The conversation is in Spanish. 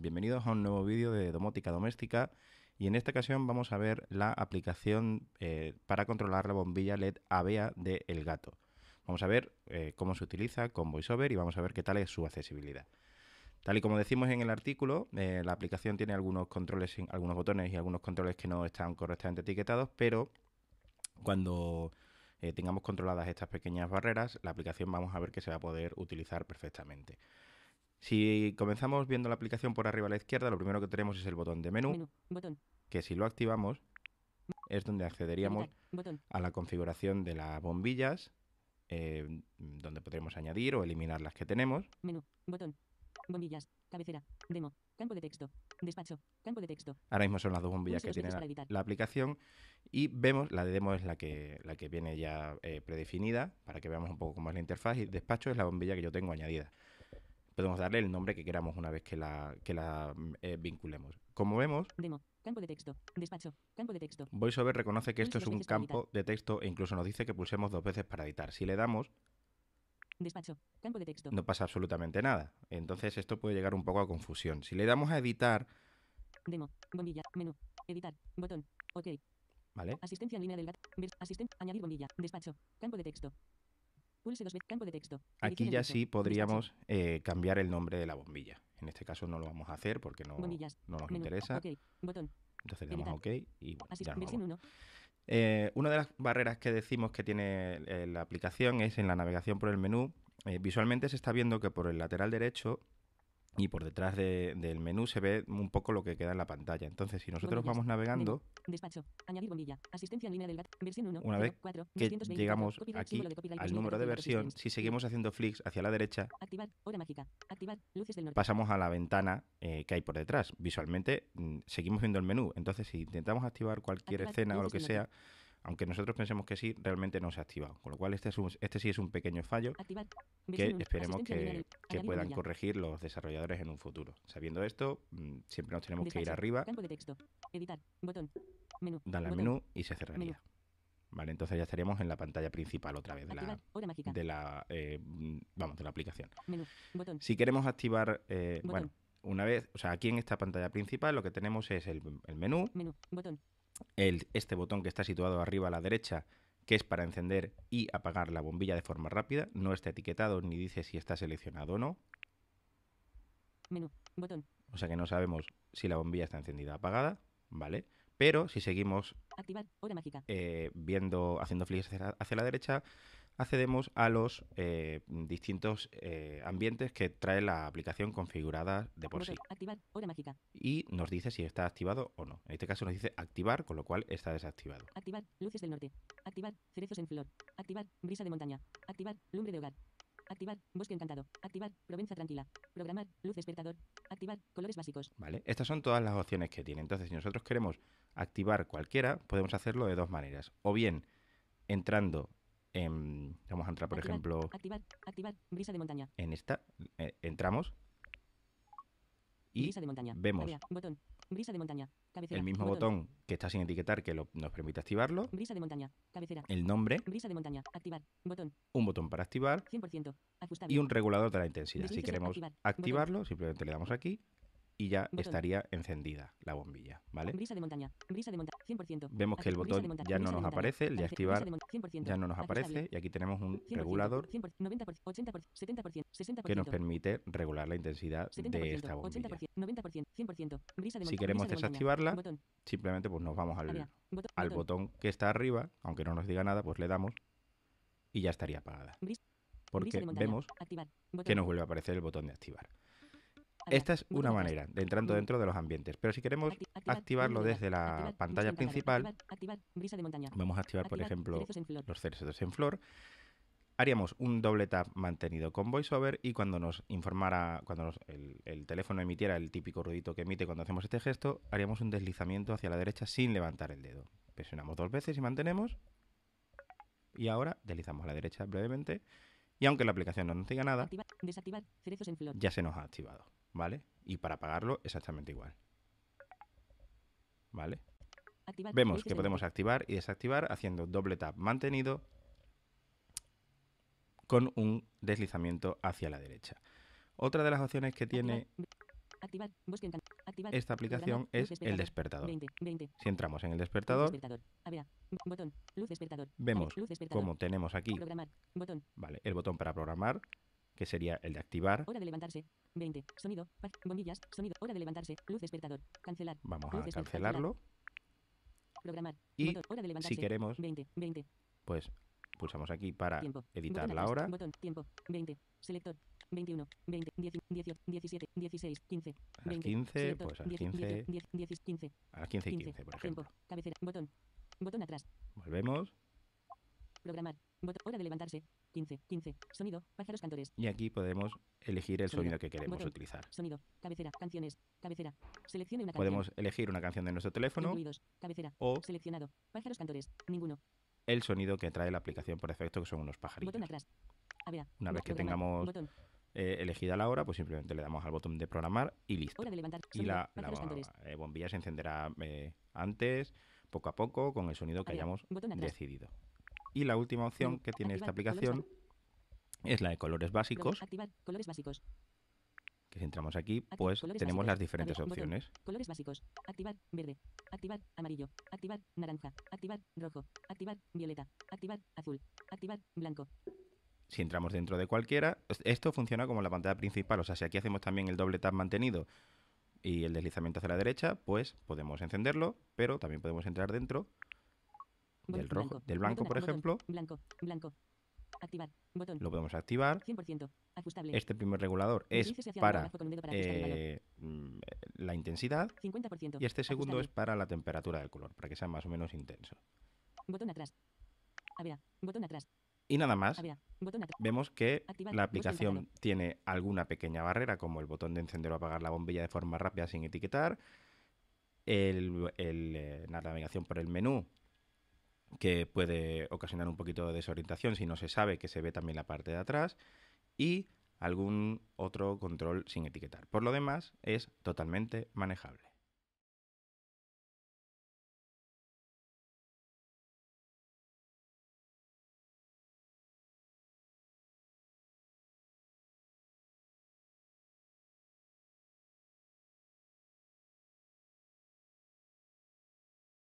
bienvenidos a un nuevo vídeo de Domótica Doméstica y en esta ocasión vamos a ver la aplicación eh, para controlar la bombilla LED avea de El Gato. Vamos a ver eh, cómo se utiliza con VoiceOver y vamos a ver qué tal es su accesibilidad. Tal y como decimos en el artículo, eh, la aplicación tiene algunos controles, algunos botones y algunos controles que no están correctamente etiquetados, pero cuando tengamos controladas estas pequeñas barreras, la aplicación vamos a ver que se va a poder utilizar perfectamente. Si comenzamos viendo la aplicación por arriba a la izquierda, lo primero que tenemos es el botón de menú, que si lo activamos es donde accederíamos a la configuración de las bombillas, eh, donde podremos añadir o eliminar las que tenemos. Ahora mismo son las dos bombillas que tiene la, aplicación y vemos, la de demo es la que, la que viene ya eh, predefinida para que veamos un poco cómo es la interfaz y despacho es la bombilla que yo tengo añadida podemos darle el nombre que queramos una vez que la, la mm, eh, vinculemos. Como vemos... Demo. Campo de texto. VoiceOver reconoce que esto es un campo de texto e incluso nos dice que pulsemos dos veces para editar. Si le damos... Despacho. No pasa absolutamente nada. Entonces esto puede llegar un poco a confusión. Si le damos a editar... Demo. Bombilla. Menú. Editar. Botón. OK. ¿Vale? Asistencia en línea del... Añadir bombilla. Despacho. Campo de texto. Aquí ya sí podríamos eh, cambiar el nombre de la bombilla. En este caso no lo vamos a hacer porque no, no nos interesa. Entonces le damos OK y bueno, eh, una de las barreras que decimos que tiene eh, la aplicación es en la navegación por el menú. visualmente se está viendo que por el lateral derecho y por detrás del menú se ve un poco lo que queda en la pantalla. Entonces, si nosotros vamos navegando, una vez que llegamos aquí al número de versión, si seguimos haciendo flicks hacia la derecha, pasamos a la ventana eh, que hay por detrás. Visualmente mm, seguimos viendo el menú. Entonces, si intentamos activar cualquier escena o lo que sea, aunque nosotros pensemos que sí, realmente no se ha activado. Con lo cual, este, este sí es un pequeño fallo que esperemos que, puedan corregir los desarrolladores en un futuro. Sabiendo esto, mm, siempre nos tenemos que ir arriba, darle al menú y se cerraría. Vale, entonces ya estaríamos en la pantalla principal otra vez de la, eh, vamos, de la aplicación. Si queremos activar, eh, bueno, una vez, o sea, aquí en esta pantalla principal lo que tenemos es el, menú, este botón que está situado arriba a la derecha, que es para encender y apagar la bombilla de forma rápida, no está etiquetado ni dice si está seleccionado o no. O sea que no sabemos si la bombilla está encendida o apagada, ¿vale? Pero si seguimos eh, viendo, haciendo flips hacia la derecha, accedemos a los eh, distintos eh, ambientes que trae la aplicación configurada de por sí. Activar mágica. Y nos dice si está activado o no. En este caso nos dice activar, con lo cual está desactivado. Activar luces del norte. Activar cerezos en flor. Activar brisa de montaña. Activar lumbre de hogar. Activar bosque encantado. Activar Provenza tranquila. Programar luz despertador. Activar colores básicos. Vale, estas son todas las opciones que tiene. Entonces, si nosotros queremos activar cualquiera, podemos hacerlo de dos maneras. O bien entrando Em, vamos a entrar, por ejemplo. montaña. En esta. Eh, entramos. Y vemos el mismo botón. que está sin etiquetar que nos permite activarlo. El nombre. Un botón para activar. Y un regulador de la intensidad. si queremos activarlo, simplemente le damos aquí y ya estaría encendida la bombilla, ¿vale? Vemos que el botón ya no nos aparece, el de activar ya no nos aparece y aquí tenemos un regulador que nos permite regular la intensidad de esta bombilla. si queremos desactivarla, simplemente pues nos vamos ah, al, botón, que está arriba, aunque no nos diga nada, pues le damos y ya estaría apagada. Porque vemos que nos vuelve a aparecer el botón de activar. Esta es una manera de entrando dentro de los ambientes, pero si queremos activarlo desde la pantalla principal, vamos a activar, por ejemplo, los cerezos en flor. Haríamos un doble tap mantenido con VoiceOver y cuando nos informara, cuando el, el teléfono emitiera el típico ruidito que emite cuando hacemos este gesto, haríamos un deslizamiento hacia la derecha sin levantar el dedo. Presionamos dos veces y mantenemos. Y ahora deslizamos a la derecha brevemente. Y aunque la aplicación no nos diga nada, ya se nos ha activado. ¿vale? Y para pagarlo exactamente igual. ¿Vale? Vemos este que podemos activar y desactivar haciendo doble tap mantenido con un deslizamiento hacia la derecha. Otra de las opciones que tiene esta aplicación es el despertador. Si entramos en el despertador, vemos como tenemos aquí vale, el botón para programar que sería el de activar. Hora levantarse. 20. Sonido. Bombillas. Hora de levantarse. Luz despertador. Cancelar. Vamos a cancelarlo. Programar. Y de levantarse. si queremos, 20, pues pulsamos aquí para editar la hora. tiempo, 20, selector, 21, 17, 16, 15, 15, pues a 15, 15, a 15, por ejemplo. botón, atrás. Volvemos. Programar, hora de levantarse, 15, 15. Sonido, pájaros cantores. Y aquí podemos elegir el sonido, que queremos utilizar. Sonido, cabecera, canciones, cabecera. Seleccione una Podemos elegir una canción de nuestro teléfono. O seleccionado, pájaros cantores, ninguno. El sonido que trae la aplicación por defecto, que son unos pajaritos. una vez que tengamos eh, elegida la hora, pues simplemente le damos al botón de programar y listo. y la, eh, bombilla se encenderá eh, antes, poco a poco, con el sonido que hayamos decidido. Y la última opción que tiene esta aplicación es la de colores básicos. Que si entramos aquí, pues tenemos las diferentes opciones. Colores básicos. Activar verde. Activar amarillo. Activar naranja. Activar rojo. Activar violeta. Activar azul. Activar blanco si entramos dentro de cualquiera, esto funciona como la pantalla principal. O sea, si aquí hacemos también el doble tap mantenido y el deslizamiento hacia la derecha, pues podemos encenderlo, pero también podemos entrar dentro del rojo, del blanco, por ejemplo. Blanco, Lo podemos activar. Este primer regulador es para, eh, mm, la intensidad y este segundo es para la temperatura del color, para que sea más o menos intenso. Y nada más, vemos que la aplicación tiene alguna pequeña barrera, como el botón de encender o apagar la bombilla de forma rápida sin etiquetar, eh, la navegación por el menú que puede ocasionar un poquito de desorientación si no se sabe que se ve también la parte de atrás y algún otro control sin etiquetar. Por lo demás, es totalmente manejable.